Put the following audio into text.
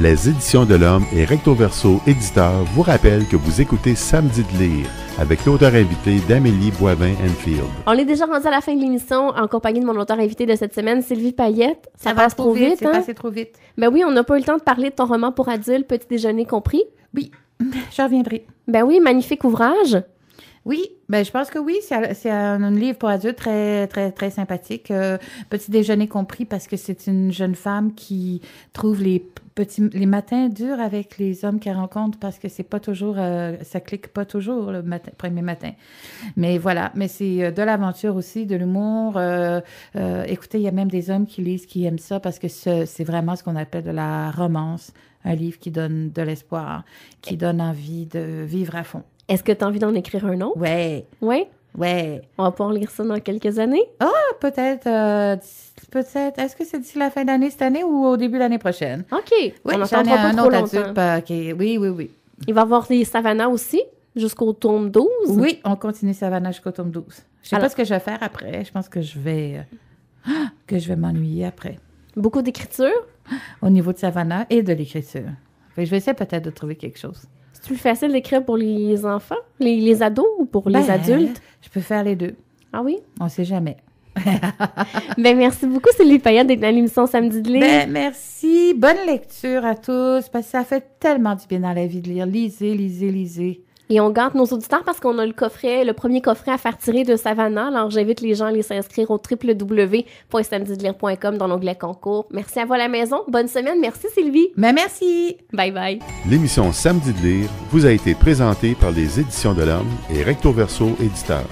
les Éditions de l'Homme et Recto Verso éditeurs vous rappellent que vous écoutez Samedi de lire avec l'auteur invité d'Amélie Boivin-Enfield. On est déjà rendu à la fin de l'émission en compagnie de mon auteur invité de cette semaine, Sylvie Payette. Ça, va passe, trop vite, vite hein? passé trop vite. Ben oui, on n'a pas eu le temps de parler de ton roman pour adultes, Petit déjeuner compris. Oui, je reviendrai. Ben oui, magnifique ouvrage. Oui, ben je pense que oui, c'est un, livre pour adultes très très très sympathique, euh, petit déjeuner compris parce que c'est une jeune femme qui trouve les les matins durs avec les hommes qu'elle rencontre parce que c'est pas toujours, euh, ça clique pas toujours le premier matin. Mais voilà, mais c'est euh, de l'aventure aussi, de l'humour. Euh, écoutez, il y a même des hommes qui lisent, qui aiment ça parce que c'est vraiment ce qu'on appelle de la romance, un livre qui donne de l'espoir, qui donne envie de vivre à fond. Est-ce que tu as envie d'en écrire un autre? Oui. Oui? Ouais. On va pouvoir lire ça dans quelques années. Ah, peut-être. Euh, peut-être. Est-ce que c'est d'ici la fin d'année cette année ou au début de l'année prochaine? OK. on j'en ai Oui, oui, oui. Il va y avoir des aussi jusqu'au tome 12. Oui, on continue savannah jusqu'au tome 12. Je sais pas ce que je vais faire après. Je pense que je vais euh, que je vais m'ennuyer après. Beaucoup d'écriture? Au niveau de savannah et de l'écriture. Je vais essayer peut-être de trouver quelque chose. C'est plus facile d'écrire pour les enfants, les, ados ou pour les ben, adultes? Je peux faire les deux. Ah oui? On sait jamais. ben, merci beaucoup, Sylvie Payette, d'être dans l'émission Samedi de lire. Ben, merci. Bonne lecture à tous, parce que ça fait tellement du bien dans la vie de lire. Lisez, lisez, lisez. Et on gante nos auditeurs parce qu'on a le coffret, le premier coffret à faire tirer de Savannah. Alors, j'invite les gens à aller s'inscrire au www.samedidelire.com dans l'onglet concours. Merci à vous à la maison. Bonne semaine. Merci, Sylvie. Mais ben, merci. Bye bye. L'émission Samedi de lire vous a été présentée par les Éditions de l'Homme et Recto Verso Éditeur.